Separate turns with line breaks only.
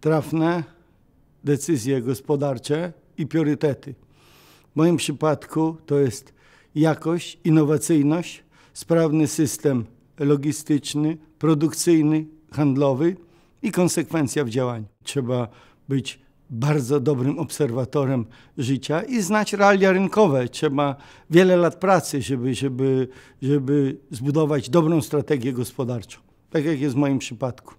trafne decyzje gospodarcze i priorytety. W moim przypadku to jest jakość, innowacyjność, sprawny system logistyczny, produkcyjny, handlowy i konsekwencja w działaniu. Trzeba być bardzo dobrym obserwatorem życia i znać realia rynkowe. Trzeba wiele lat pracy, żeby, żeby, żeby zbudować dobrą strategię gospodarczą, tak jak jest w moim przypadku.